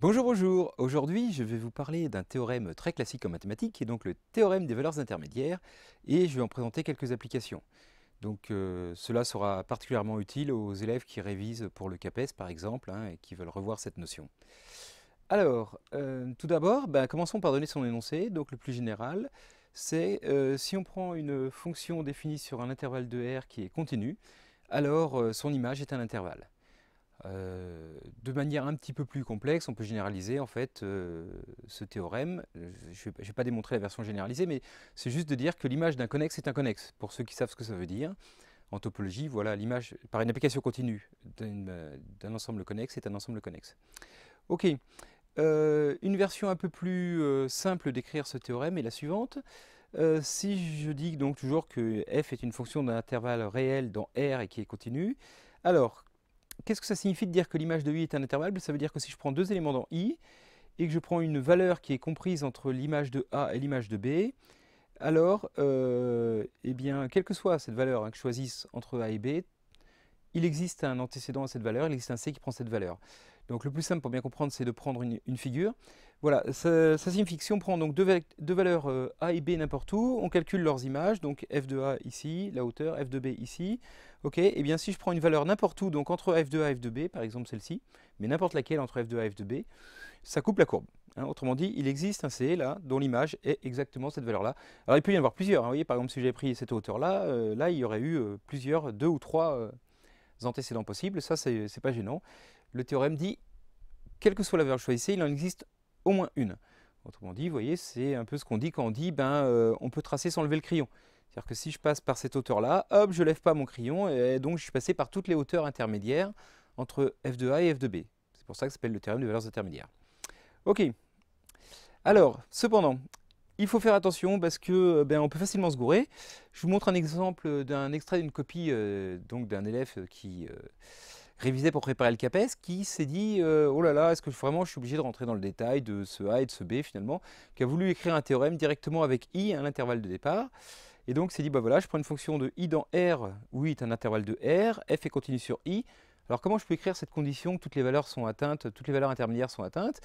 Bonjour, bonjour Aujourd'hui, je vais vous parler d'un théorème très classique en mathématiques, qui est donc le théorème des valeurs intermédiaires, et je vais en présenter quelques applications. Donc euh, cela sera particulièrement utile aux élèves qui révisent pour le CAPES par exemple, hein, et qui veulent revoir cette notion. Alors, euh, tout d'abord, ben, commençons par donner son énoncé, donc le plus général. C'est euh, si on prend une fonction définie sur un intervalle de R qui est continu, alors son image est un intervalle. Euh, de manière un petit peu plus complexe, on peut généraliser en fait euh, ce théorème. Euh, je ne vais pas démontrer la version généralisée, mais c'est juste de dire que l'image d'un connexe est un connexe, pour ceux qui savent ce que ça veut dire. En topologie, voilà, l'image par une application continue d'un ensemble connexe est un ensemble connexe. Ok, une version un peu plus simple d'écrire ce théorème est la suivante. si je dis donc toujours que f est une fonction d'un intervalle réel dans R et qui est continue, alors Qu'est-ce que ça signifie de dire que l'image de i est un intervalle Ça veut dire que si je prends deux éléments dans i et que je prends une valeur qui est comprise entre l'image de a et l'image de b, alors, euh, eh bien, quelle que soit cette valeur hein, que je choisisse entre a et b, il existe un antécédent à cette valeur, il existe un c qui prend cette valeur. Donc le plus simple pour bien comprendre, c'est de prendre une, figure. Voilà, ça, signifie que si on prend donc deux, valeurs euh, a et b n'importe où, on calcule leurs images, donc f de a ici, la hauteur, f de b ici. Ok, et bien si je prends une valeur n'importe où, donc entre f de a et f de b, par exemple celle-ci, mais n'importe laquelle entre f de a et f de b, ça coupe la courbe. Hein. autrement dit, il existe un C, là dont l'image est exactement cette valeur-là. Alors il peut y en avoir plusieurs. Hein. vous voyez, par exemple, si j'avais pris cette hauteur-là, euh, là il y aurait eu euh, plusieurs, deux ou trois antécédents possibles. Ça, c'est pas gênant le théorème dit, quelle que soit la valeur choisie, il en existe au moins une. Autrement dit, vous voyez, c'est un peu ce qu'on dit quand on dit, ben, euh, on peut tracer sans lever le crayon. C'est-à-dire que si je passe par cette hauteur-là, hop, je lève pas mon crayon, et donc je suis passé par toutes les hauteurs intermédiaires entre f de a et f de b. C'est pour ça que ça s'appelle le théorème des valeurs intermédiaires. Ok. Alors, cependant, il faut faire attention parce que ben, on peut facilement se gourer. Je vous montre un exemple d'un extrait d'une copie euh, donc d'un élève qui, euh, révisé pour préparer le CAPES, qui s'est dit euh, oh là là, est-ce que vraiment je suis obligé de rentrer dans le détail de ce A et de ce B finalement, qui a voulu écrire un théorème directement avec i à l'intervalle de départ. Et donc s'est dit bah voilà, je prends une fonction de i dans R où i est un intervalle de R, f est continue sur i. Alors comment je peux écrire cette condition que toutes les valeurs sont atteintes, toutes les valeurs intermédiaires sont atteintes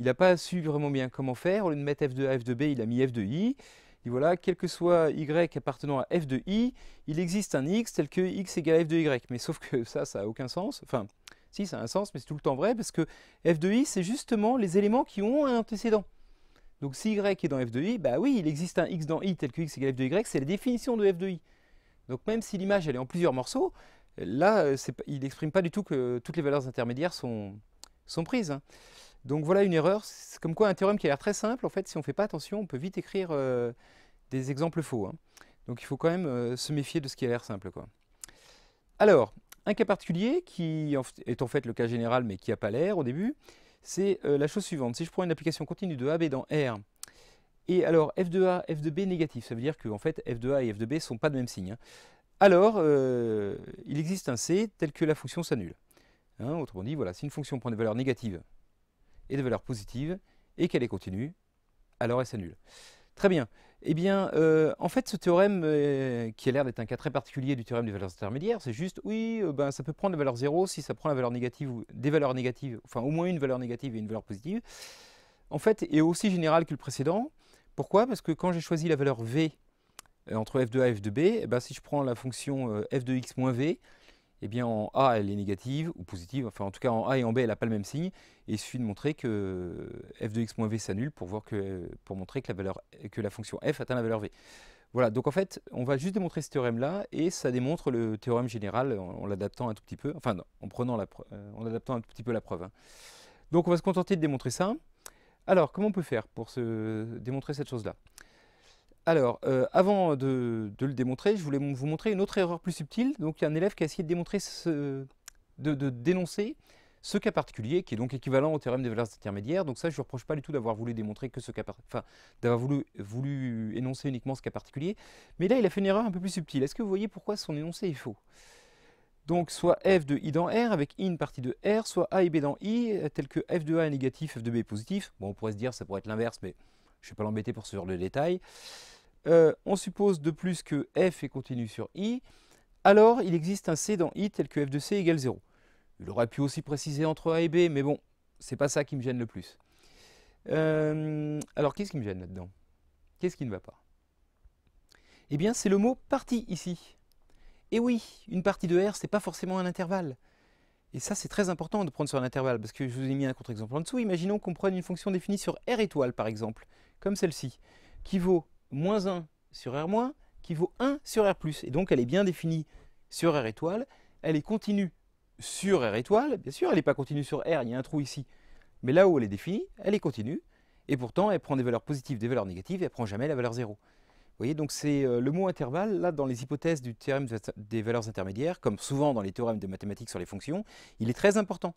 Il n'a pas su vraiment bien comment faire. Au lieu de mettre f de a, f de b, il a mis f de i. Et voilà, quel que soit y appartenant à f de i, il existe un x tel que x égale f de y. Mais sauf que ça, ça n'a aucun sens. Enfin, si, ça a un sens, mais c'est tout le temps vrai, parce que f de i, c'est justement les éléments qui ont un antécédent. Donc si y est dans f de i, bah oui, il existe un x dans i tel que x égale f de y, c'est la définition de f de i. Donc même si l'image elle est en plusieurs morceaux, là, euh, il n'exprime pas du tout que toutes les valeurs intermédiaires sont, sont prises. Hein. Donc voilà une erreur, c'est comme quoi un théorème qui a l'air très simple, en fait, si on ne fait pas attention, on peut vite écrire... Euh, des exemples faux. Hein. Donc il faut quand même euh, se méfier de ce qui a l'air simple. Alors, un cas particulier qui est en fait le cas général mais qui n'a pas l'air au début, c'est euh, la chose suivante. Si je prends une application continue de AB dans R, et alors f de a f de b négatif, ça veut dire qu'en fait f de a et f de b ne sont pas de même signe. Hein. Alors, euh, il existe un C tel que la fonction s'annule. Hein. autrement dit, voilà, si une fonction prend des valeurs négatives et des valeurs positives, et qu'elle est continue, alors elle s'annule. Très bien. Eh bien, euh, en fait, ce théorème, euh, qui a l'air d'être un cas très particulier du théorème des valeurs intermédiaires, c'est juste, oui, euh, ben, ça peut prendre la valeur 0 si ça prend la valeur négative, ou des valeurs négatives, enfin au moins une valeur négative et une valeur positive. En fait, est aussi général que le précédent. Pourquoi Parce que quand j'ai choisi la valeur v entre f de a et f de b, eh ben, si je prends la fonction f de x moins v, eh bien en A, elle est négative ou positive. Enfin, en tout cas, en A et en B, elle n'a pas le même signe. Et il suffit de montrer que f de x moins v s'annule pour, voir que, pour montrer que la, valeur, que la fonction f atteint la valeur v. Voilà, donc en fait, on va juste démontrer ce théorème-là, et ça démontre le théorème général en, l'adaptant un tout petit peu, enfin en, prenant la euh, en adaptant un tout petit peu la preuve. Hein. Donc on va se contenter de démontrer ça. Alors, comment on peut faire pour se démontrer cette chose-là alors, euh, avant de, le démontrer, je voulais vous montrer une autre erreur plus subtile. Donc, il y a un élève qui a essayé de démontrer, de, dénoncer ce cas particulier, qui est donc équivalent au théorème des valeurs intermédiaires, donc ça je ne reproche pas du tout d'avoir voulu démontrer que ce cas, enfin d'avoir voulu, énoncer uniquement ce cas particulier, mais là il a fait une erreur un peu plus subtile. Est-ce que vous voyez pourquoi son énoncé est faux Donc soit f de i dans r avec i une partie de r, soit a et b dans i, tel que f de a est négatif, f de b est positif. Bon on pourrait se dire que ça pourrait être l'inverse, mais je ne vais pas l'embêter pour ce genre de détails. Euh, on suppose de plus que f est continu sur i, alors il existe un c dans i tel que f de c égale 0. Il aurait pu aussi préciser entre a et b, mais bon, c'est pas ça qui me gêne le plus. Euh, alors qu'est-ce qui me gêne là-dedans Qu'est-ce qui ne va pas Eh bien, c'est le mot partie ici. Et eh oui, une partie de R, n'est pas forcément un intervalle. Et ça, c'est très important de prendre sur un intervalle, parce que je vous ai mis un contre-exemple en dessous. Imaginons qu'on prenne une fonction définie sur R étoile, par exemple, comme celle-ci, qui vaut moins 1 sur R- qui vaut 1 sur R+. Et donc elle est bien définie sur R étoile, elle est continue sur R étoile, bien sûr elle n'est pas continue sur R, il y a un trou ici, mais là où elle est définie, elle est continue, et pourtant elle prend des valeurs positives, des valeurs négatives, et elle prend jamais la valeur 0. Vous voyez, donc c'est euh, le mot intervalle, là dans les hypothèses du théorème des valeurs intermédiaires, comme souvent dans les théorèmes de mathématiques sur les fonctions, il est très important.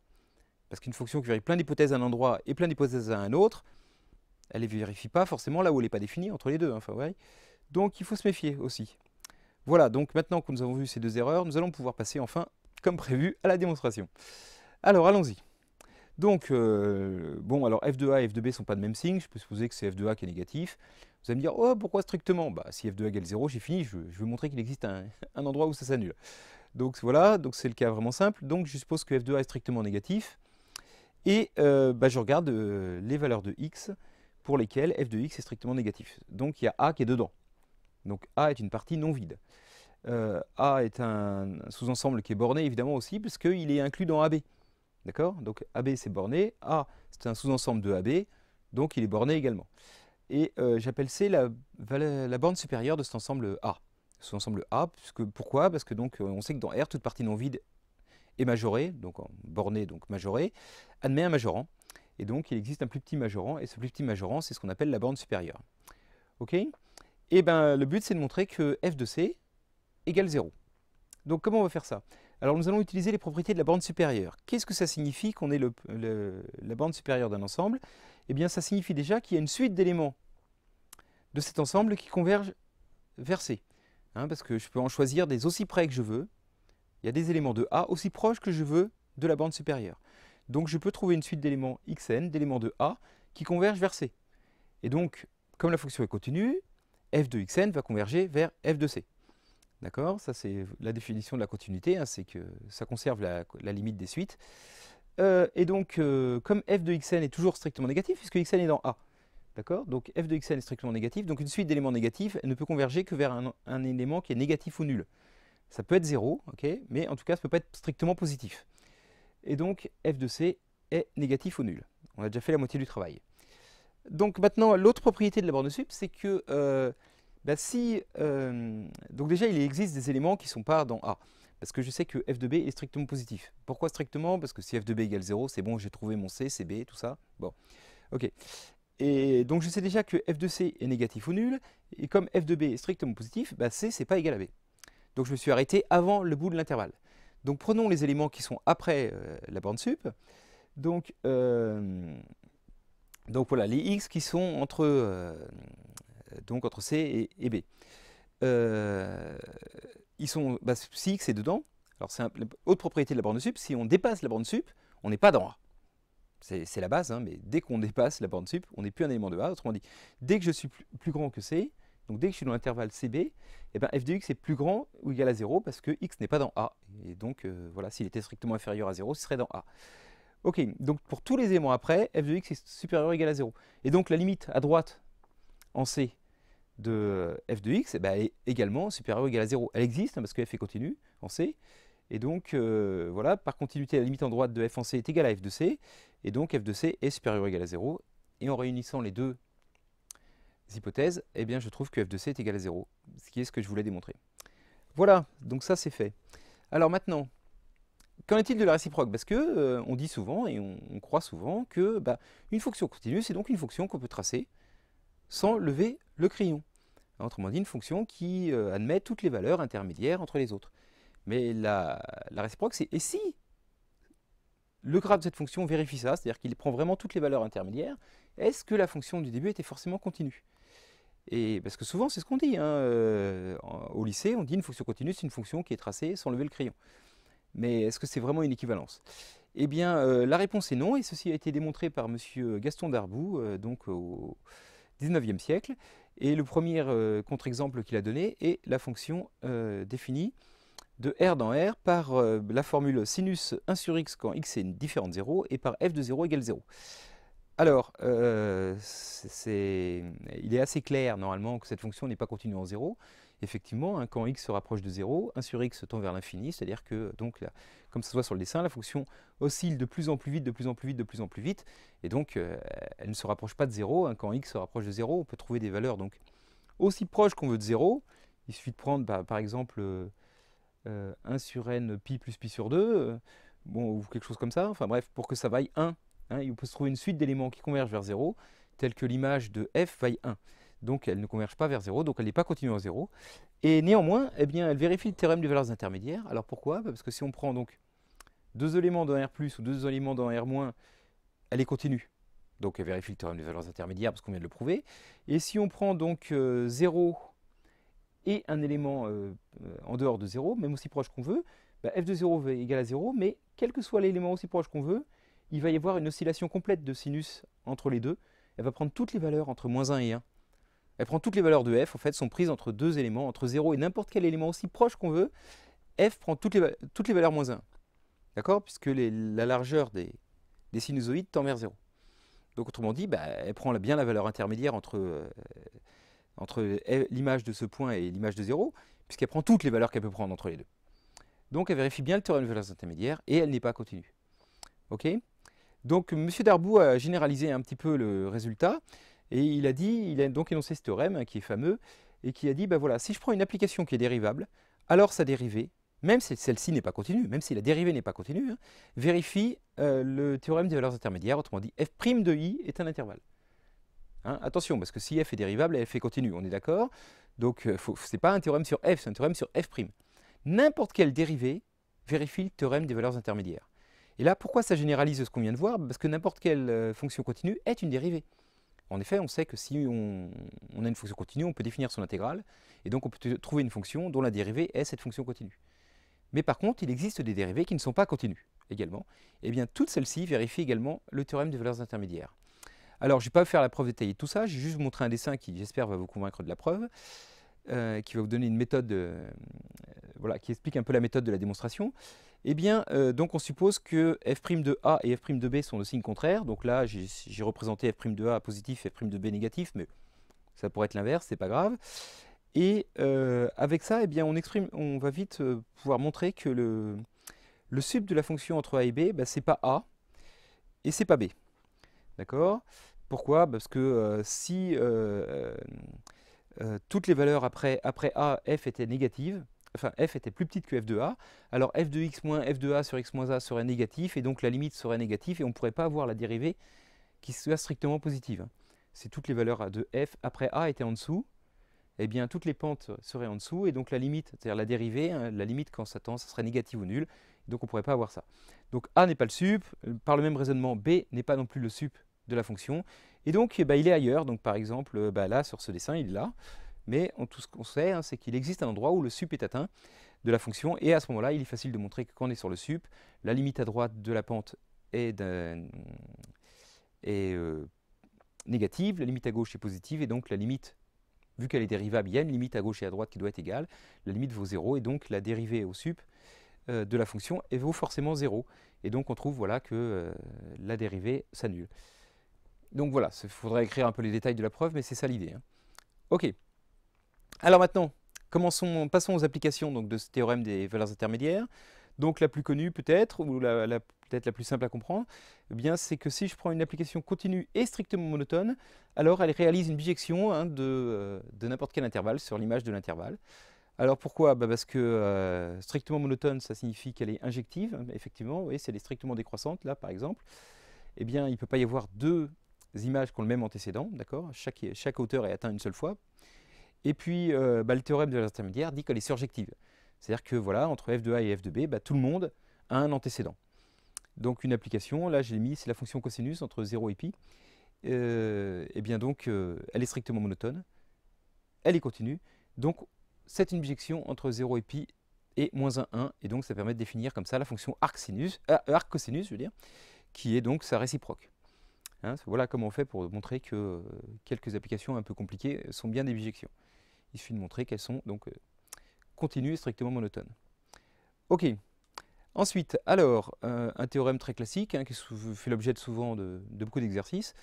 Parce qu'une fonction qui vérifie plein d'hypothèses à un endroit et plein d'hypothèses à un autre, elle ne les vérifie pas forcément là où elle n'est pas définie entre les deux. Hein, donc il faut se méfier aussi. Voilà, donc maintenant que nous avons vu ces deux erreurs, nous allons pouvoir passer enfin, comme prévu, à la démonstration. Alors allons-y. Donc, euh, bon, alors F2A et F2B sont pas de même signe, je peux supposer que c'est F2A qui est négatif. Vous allez me dire, oh, pourquoi strictement bah, si F2A égale 0, j'ai fini, je, veux montrer qu'il existe un, endroit où ça s'annule. Donc voilà, donc c'est le cas vraiment simple. Donc je suppose que F2A est strictement négatif. Et euh, bah, je regarde euh, les valeurs de x pour lesquels f de x est strictement négatif. Donc il y a a qui est dedans. Donc a est une partie non vide. Euh, a est un sous-ensemble qui est borné évidemment aussi, puisqu'il est inclus dans AB. D'accord Donc AB c'est borné, A c'est un sous-ensemble de AB, donc il est borné également. Et euh, j'appelle C la, la, borne supérieure de cet ensemble A. Cet ensemble A, puisque, pourquoi Parce que donc euh, on sait que dans R, toute partie non vide est majorée, donc bornée, donc majorée, admet un majorant. Et donc, il existe un plus petit majorant, et ce plus petit majorant, c'est ce qu'on appelle la borne supérieure. Et eh bien le but, c'est de montrer que f de c égale 0. Donc, comment on va faire ça Alors, nous allons utiliser les propriétés de la borne supérieure. Qu'est-ce que ça signifie qu'on ait la borne supérieure d'un ensemble Eh bien, ça signifie déjà qu'il y a une suite d'éléments de cet ensemble qui convergent vers C. Hein, parce que je peux en choisir des aussi près que je veux. Il y a des éléments de A aussi proches que je veux de la borne supérieure. Donc je peux trouver une suite d'éléments xn, d'éléments de A, qui convergent vers C. Et donc, comme la fonction est continue, f de xn va converger vers f de c. D'accord Ça, c'est la définition de la continuité, hein, c'est que ça conserve la, limite des suites. Euh, et donc, euh, comme f de xn est toujours strictement négatif, puisque xn est dans A, d'accord Donc f de xn est strictement négatif, donc une suite d'éléments négatifs elle ne peut converger que vers un, élément qui est négatif ou nul. Ça peut être 0, mais en tout cas, ça ne peut pas être strictement positif et donc f de c est négatif ou nul. On a déjà fait la moitié du travail. Donc maintenant, l'autre propriété de la borne sup, c'est que euh, bah, si... Euh, donc déjà, il existe des éléments qui ne sont pas dans A, parce que je sais que f de b est strictement positif. Pourquoi strictement Parce que si f de b égale 0, c'est bon, j'ai trouvé mon c, c'est b, tout ça. Bon, ok. Et donc je sais déjà que f de c est négatif ou nul, et comme f de b est strictement positif, bah c, c'est pas égal à b. Donc je me suis arrêté avant le bout de l'intervalle. Donc prenons les éléments qui sont après euh, la borne sup. Donc, euh, donc voilà, les x qui sont entre, euh, donc entre C et, B. ils sont, bah, si x est dedans, alors c'est une autre propriété de la borne sup, si on dépasse la borne sup, on n'est pas dans A. C'est la base, hein, mais dès qu'on dépasse la borne sup, on n'est plus un élément de A. Autrement dit, dès que je suis plus grand que C, donc dès que je suis dans l'intervalle CB, eh ben, f de x est plus grand ou égal à 0 parce que x n'est pas dans A. Et donc euh, voilà, s'il était strictement inférieur à 0, ce serait dans A. Ok, donc pour tous les éléments après, f de x est supérieur ou égal à 0. Et donc la limite à droite en C de f de x eh ben, est également supérieure ou égale à 0. Elle existe hein, parce que f est continue en C. Et donc, euh, voilà, par continuité, la limite en droite de f en c est égale à f de c. Et donc, f de c est supérieur ou égal à 0. Et en réunissant les deux hypothèses, eh bien je trouve que f de c est égal à 0, ce qui est ce que je voulais démontrer. Voilà, donc ça c'est fait. Alors maintenant, qu'en est-il de la réciproque Parce que euh, on dit souvent et on, croit souvent que bah, une fonction continue, c'est donc une fonction qu'on peut tracer sans lever le crayon. Autrement dit, une fonction qui euh, admet toutes les valeurs intermédiaires entre les autres. Mais la, la réciproque, c'est et si le graphe de cette fonction vérifie ça, c'est-à-dire qu'il prend vraiment toutes les valeurs intermédiaires, est-ce que la fonction du début était forcément continue et parce que souvent, c'est ce qu'on dit. Hein, euh, au lycée, on dit une fonction continue, c'est une fonction qui est tracée sans lever le crayon. Mais est-ce que c'est vraiment une équivalence Eh bien, euh, la réponse est non, et ceci a été démontré par M. Gaston Darboux, euh, donc au XIXe siècle. Et le premier contre-exemple qu'il a donné est la fonction définie de R dans R par la formule sinus 1 sur x quand x est une différente 0 et par f de 0 égale 0. Alors, euh, il est assez clair normalement que cette fonction n'est pas continue en zéro. Effectivement, hein, quand x se rapproche de 0, 1 sur x tend vers l'infini, c'est-à-dire que, donc, comme ça se voit sur le dessin, la fonction oscille de plus en plus vite, de plus en plus vite, de plus en plus vite, et donc euh, elle ne se rapproche pas de 0. Hein, quand x se rapproche de 0, on peut trouver des valeurs donc aussi proches qu'on veut de 0. Il suffit de prendre, bah, par exemple, 1 euh, sur n pi plus pi sur 2, bon, ou quelque chose comme ça, enfin bref, pour que ça vaille 1 Hein, il peut se trouver une suite d'éléments qui convergent vers 0, tels que l'image de f vaille 1. Donc elle ne converge pas vers 0, donc elle n'est pas continue en 0. Et néanmoins, eh bien, elle vérifie le théorème des valeurs intermédiaires. Alors pourquoi bah, Parce que si on prend donc deux éléments dans R ou deux éléments dans R elle est continue. Donc elle vérifie le théorème des valeurs intermédiaires parce qu'on vient de le prouver. Et si on prend donc 0 euh, et un élément euh, euh, en dehors de 0, même aussi proche qu'on veut, bah, f de 0 égal à 0, mais quel que soit l'élément aussi proche qu'on veut, il va y avoir une oscillation complète de sinus entre les deux. Elle va prendre toutes les valeurs entre moins 1 et 1. Elle prend toutes les valeurs de f, en fait, sont prises entre deux éléments, entre 0 et n'importe quel élément aussi proche qu'on veut. f prend toutes les, valeurs moins 1. D'accord Puisque la largeur des, sinusoïdes tend vers 0. Donc autrement dit, bah, elle prend bien la valeur intermédiaire entre, euh, entre l'image de ce point et l'image de 0, puisqu'elle prend toutes les valeurs qu'elle peut prendre entre les deux. Donc elle vérifie bien le théorème de valeurs intermédiaires et elle n'est pas continue. OK donc M. Darboux a généralisé un petit peu le résultat et il a dit, il a donc énoncé ce théorème hein, qui est fameux et qui a dit, ben voilà, si je prends une application qui est dérivable, alors sa dérivée, même si celle-ci n'est pas continue, même si la dérivée n'est pas continue, hein, vérifie euh, le théorème des valeurs intermédiaires, autrement dit, f' de i est un intervalle. Hein, attention, parce que si f est dérivable, f est continue, on est d'accord Donc euh, ce n'est pas un théorème sur f, c'est un théorème sur f'. N'importe quelle dérivée vérifie le théorème des valeurs intermédiaires. Et là, pourquoi ça généralise ce qu'on vient de voir Parce que n'importe quelle euh, fonction continue est une dérivée. En effet, on sait que si on, a une fonction continue, on peut définir son intégrale, et donc on peut trouver une fonction dont la dérivée est cette fonction continue. Mais par contre, il existe des dérivées qui ne sont pas continues également. Et eh bien, toutes celles-ci vérifient également le théorème des valeurs intermédiaires. Alors, je ne vais pas vous faire la preuve détaillée de tout ça, je vais juste montrer un dessin qui, j'espère, va vous convaincre de la preuve, euh, qui va vous donner une méthode, euh, voilà, qui explique un peu la méthode de la démonstration. Eh bien, euh, donc on suppose que f' de a et f' de b sont de signe contraire Donc là, j'ai représenté f' de a positif, et f' de b négatif, mais ça pourrait être l'inverse, c'est pas grave. Et euh, avec ça, eh bien, on, exprime, on va vite euh, pouvoir montrer que le, le, sub de la fonction entre a et b, bah, c'est pas a et c'est pas b. D'accord Pourquoi Parce que si toutes les valeurs après, après a, f étaient négatives, enfin f était plus petite que f de a, alors f de x moins f de a sur x moins a serait négatif, et donc la limite serait négative, et on ne pourrait pas avoir la dérivée qui soit strictement positive. Si toutes les valeurs de f après a étaient en dessous, eh bien toutes les pentes seraient en dessous, et donc la limite, c'est-à-dire la dérivée, hein, la limite quand ça tend, ça serait négative ou nulle, donc on ne pourrait pas avoir ça. Donc a n'est pas le sup, par le même raisonnement, b n'est pas non plus le sup de la fonction, et donc eh ben, il est ailleurs, donc par exemple, euh, bah, là sur ce dessin, il est là, mais tout ce qu'on sait, hein, c'est qu'il existe un endroit où le sup est atteint de la fonction, et à ce moment-là, il est facile de montrer que quand on est sur le sup, la limite à droite de la pente est, euh, négative, la limite à gauche est positive, et donc la limite, vu qu'elle est dérivable, il y a une limite à gauche et à droite qui doit être égale, la limite vaut 0, et donc la dérivée au sup euh, de la fonction vaut forcément 0. Et donc on trouve voilà, que euh, la dérivée s'annule. Donc voilà, il faudrait écrire un peu les détails de la preuve, mais c'est ça l'idée. Hein. Ok. Alors maintenant, passons aux applications donc, de ce théorème des valeurs intermédiaires. Donc la plus connue peut-être, ou la, peut-être la plus simple à comprendre, eh bien c'est que si je prends une application continue et strictement monotone, alors elle réalise une bijection hein, euh, de, n'importe quel intervalle sur l'image de l'intervalle. Alors pourquoi bah, Parce que euh, strictement monotone, ça signifie qu'elle est injective, effectivement, si elle est strictement décroissante, là par exemple. Eh bien, il ne peut pas y avoir deux images qui ont le même antécédent, d'accord chaque, chaque est atteint une seule fois, et puis, euh, bah, le théorème de l'intermédiaire dit qu'elle est surjective. C'est-à-dire que voilà, entre f de a et f de b bah, tout le monde a un antécédent. Donc une application, là j'ai mis, c'est la fonction cosinus entre 0 et pi. et euh, eh bien donc, euh, elle est strictement monotone, elle est continue. Donc c'est une bijection entre 0 et pi et moins 1, 1. Et donc ça permet de définir comme ça la fonction arc, arc cosinus, veux qui est donc sa réciproque. Hein, voilà comment on fait pour montrer que quelques applications un peu compliquées sont bien des bijections. Il suffit de montrer qu'elles sont donc euh, continues et strictement monotones. Ok. Ensuite, alors, euh, un théorème très classique hein, qui fait l'objet souvent de, beaucoup d'exercices.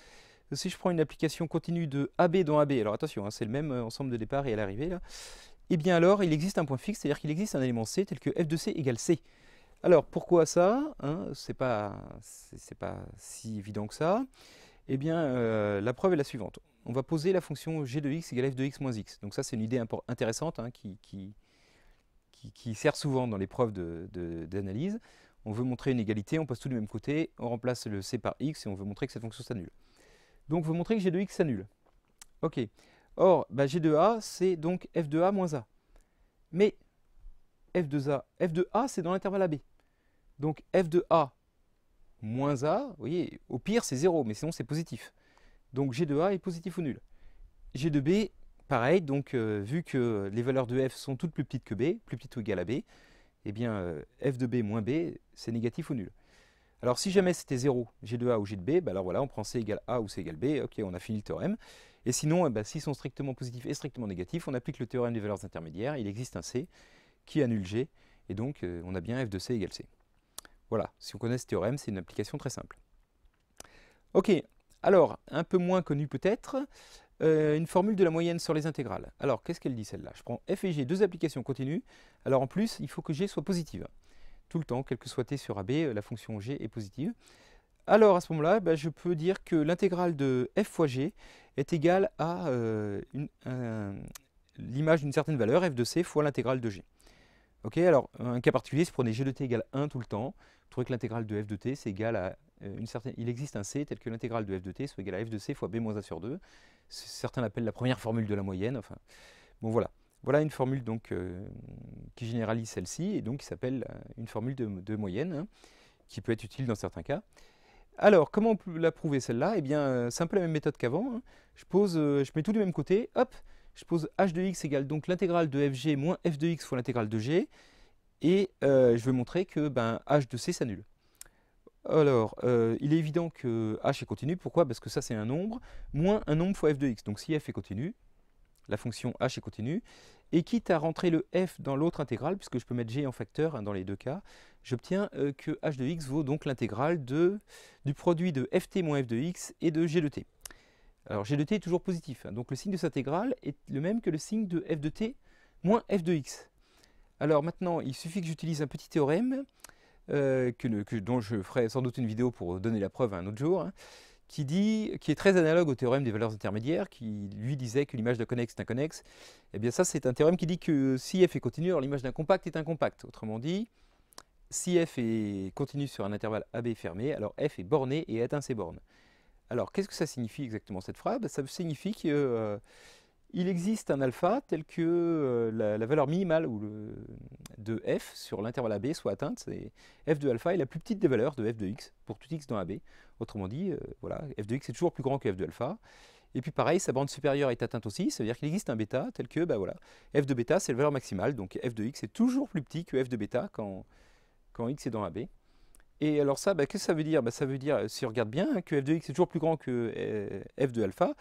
Si je prends une application continue de AB dans AB, alors attention, hein, c'est le même euh, ensemble de départ et à l'arrivée, et eh bien alors, il existe un point fixe, c'est-à-dire qu'il existe un élément C tel que f de c égale c. Alors, pourquoi ça hein, Ce n'est pas, pas, si évident que ça. Eh bien, la preuve est la suivante on va poser la fonction g de x égale f de x moins x. Donc ça, c'est une idée intéressante hein, qui, sert souvent dans les preuves d'analyse. on veut montrer une égalité, on passe tout du même côté, on remplace le c par x et on veut montrer que cette fonction s'annule. Donc on veut montrer que g de x s'annule. Ok. Or, bah, g de a, c'est donc f de a moins a. Mais f de a, f a, c'est dans l'intervalle AB. Donc f de a moins a, voyez, au pire c'est 0, mais sinon c'est positif. Donc G de A est positif ou nul. G de B, pareil, donc euh, vu que les valeurs de F sont toutes plus petites que B, plus petites ou égales à B, eh bien euh, F de B moins B, c'est négatif ou nul. Alors si jamais c'était 0, G de A ou G de B, bah alors voilà, on prend C égale A ou C égale B, ok, on a fini le théorème. Et sinon, eh ben, s'ils sont strictement positifs et strictement négatifs, on applique le théorème des valeurs intermédiaires, il existe un C qui annule G, et donc euh, on a bien F de C égale C. Voilà, si on connaît ce théorème, c'est une application très simple. Ok, alors, un peu moins connue peut-être, euh, une formule de la moyenne sur les intégrales. Alors, qu'est-ce qu'elle dit celle-là Je prends f et g, deux applications continues. Alors en plus, il faut que g soit positive. Tout le temps, quel que soit t sur ab, euh, la fonction g est positive. Alors à ce moment-là, bah, je peux dire que l'intégrale de f fois g est égale à euh, l'image d'une certaine valeur, f de c fois l'intégrale de g. Ok, alors un cas particulier, si vous prenez g de t égale 1 tout le temps, vous trouvez que l'intégrale de f de t c'est égal à euh, il existe un C tel que l'intégrale de f de t soit égale à f de c fois b moins a sur 2. Certains l'appellent la première formule de la moyenne. Enfin, bon voilà. Voilà une formule donc, euh, qui généralise celle-ci et donc qui s'appelle euh, une formule de, moyenne, hein, qui peut être utile dans certains cas. Alors, comment on peut la prouver celle-là Eh bien, c'est un peu la même méthode qu'avant. Hein. Je, pose, je mets tout du même côté, hop, je pose h de x égale donc l'intégrale de fg moins f de x fois l'intégrale de g, et je veux montrer que ben, h de c s'annule. Alors, euh, il est évident que h est continu. Pourquoi Parce que ça, c'est un nombre, moins un nombre fois f de x. Donc si f est continu, la fonction h est continue. Et quitte à rentrer le f dans l'autre intégrale, puisque je peux mettre g en facteur dans les deux cas, j'obtiens euh, que h de x vaut donc l'intégrale du produit de ft moins f de x et de g de t. Alors g de t est toujours positif, hein. donc le signe de cette intégrale est le même que le signe de f de t moins f de x. Alors maintenant, il suffit que j'utilise un petit théorème euh, dont je ferai sans doute une vidéo pour donner la preuve un autre jour, hein, qui, dit, qui est très analogue au théorème des valeurs intermédiaires, qui lui disait que l'image d'un connexe est un connexe, Et eh bien ça, c'est un théorème qui dit que si f est continue alors l'image d'un compact est un compact. Autrement dit, si f est continu sur un intervalle AB fermé, alors f est borné et atteint ses bornes. Alors, qu'est-ce que ça signifie exactement cette phrase ben, Ça signifie que... Euh, il existe un alpha tel que euh, la, valeur minimale de f sur l'intervalle AB soit atteinte. C'est f de alpha est la plus petite des valeurs de f de x pour tout x dans AB. Autrement dit, euh, voilà, f de x est toujours plus grand que f de alpha. Et puis pareil, sa bande supérieure est atteinte aussi, ça veut dire qu'il existe un bêta tel que bah, voilà, f de bêta c'est la valeur maximale, donc f de x est toujours plus petit que f de bêta quand, quand x est dans AB. Et alors ça, bah, qu'est-ce que ça veut dire bah, Ça veut dire, si on regarde bien, que f de x est toujours plus grand que euh, f de alpha.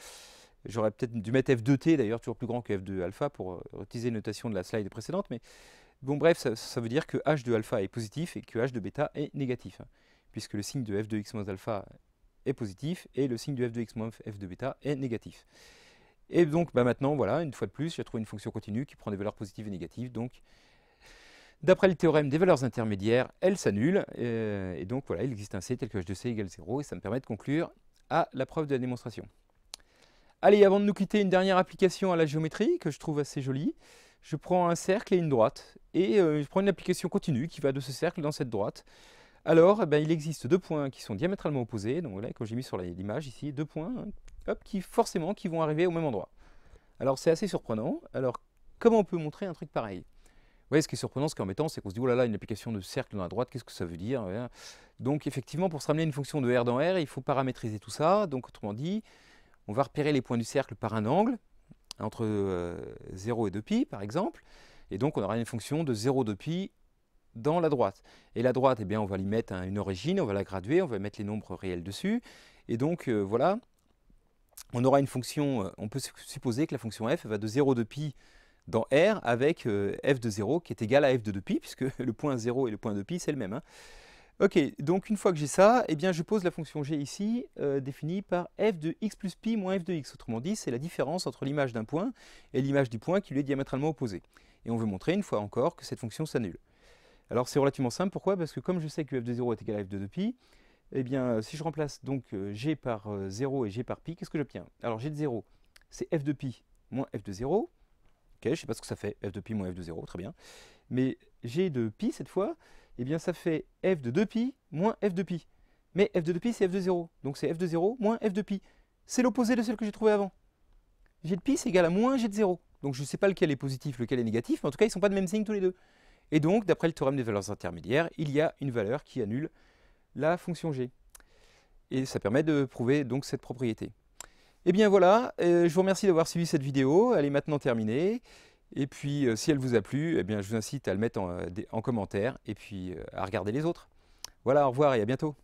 J'aurais peut-être dû mettre F2T, d'ailleurs toujours plus grand que F2 alpha, pour euh, utiliser une notation de la slide précédente. Mais bon, bref, ça, veut dire que H de alpha est positif et que H de β est négatif, hein, puisque le signe de F 2 x moins alpha est positif et le signe de F 2 x moins F 2 β est négatif. Et donc bah maintenant, voilà, une fois de plus, j'ai trouvé une fonction continue qui prend des valeurs positives et négatives. Donc, d'après le théorème des valeurs intermédiaires, elle s'annule. Euh, et donc voilà, il existe un C tel que H de C égale 0. Et ça me permet de conclure à la preuve de la démonstration. Allez, avant de nous quitter, une dernière application à la géométrie que je trouve assez jolie. Je prends un cercle et une droite, et euh, je prends une application continue qui va de ce cercle dans cette droite. Alors, eh ben, il existe deux points qui sont diamétralement opposés, donc là, comme j'ai mis sur l'image ici, deux points qui forcément qui vont arriver au même endroit. Alors, c'est assez surprenant. Alors, comment on peut montrer un truc pareil vous voyez, ce qui est surprenant, ce qui est embêtant, c'est qu'on se dit, oh là là, une application de cercle dans la droite, qu'est-ce que ça veut dire Donc effectivement, pour se ramener une fonction de R dans R, il faut paramétriser tout ça. Donc autrement dit, on va repérer les points du cercle par un angle, entre 0 euh, et 2π par exemple, et donc on aura une fonction de 0, de π dans la droite. Et la droite, eh bien, on va lui mettre une origine, on va la graduer, on va mettre les nombres réels dessus, et donc euh, voilà, on aura une fonction, euh, on peut supposer que la fonction f va de 0, de π dans R avec f de 0 qui est égal à f de 2π, puisque le point 0 et le point 2π, c'est le même. Hein. Ok, donc une fois que j'ai ça, eh bien je pose la fonction g ici, euh, définie par f de x plus pi moins f de x. Autrement dit, c'est la différence entre l'image d'un point et l'image du point qui lui est diamétralement opposé. Et on veut montrer, une fois encore, que cette fonction s'annule. Alors c'est relativement simple, pourquoi Parce que comme je sais que f de 0 est égal à f de 2pi, eh bien euh, si je remplace donc euh, g par 0 et g par pi, qu'est-ce que j'obtiens Alors g de 0, c'est f de pi moins f de 0. Ok, je ne sais pas ce que ça fait, f de pi moins f de 0, très bien. Mais g de pi, cette fois, eh bien ça fait f de 2pi moins f de pi. Mais f de 2pi, c'est f de 0. Donc c'est f de 0 moins f de pi. C'est l'opposé de celle que j'ai trouvée avant. g de pi, c'est égal à moins g de 0. Donc je ne sais pas lequel est positif, lequel est négatif, mais en tout cas, ils ne sont pas de même signe tous les deux. Et donc, d'après le théorème des valeurs intermédiaires, il y a une valeur qui annule la fonction g. Et ça permet de prouver donc cette propriété. Et eh bien voilà, euh, je vous remercie d'avoir suivi cette vidéo, elle est maintenant terminée. Et puis, euh, si elle vous a plu, eh bien, je vous incite à le mettre en, euh, commentaire et puis euh, à regarder les autres. Voilà, au revoir et à bientôt.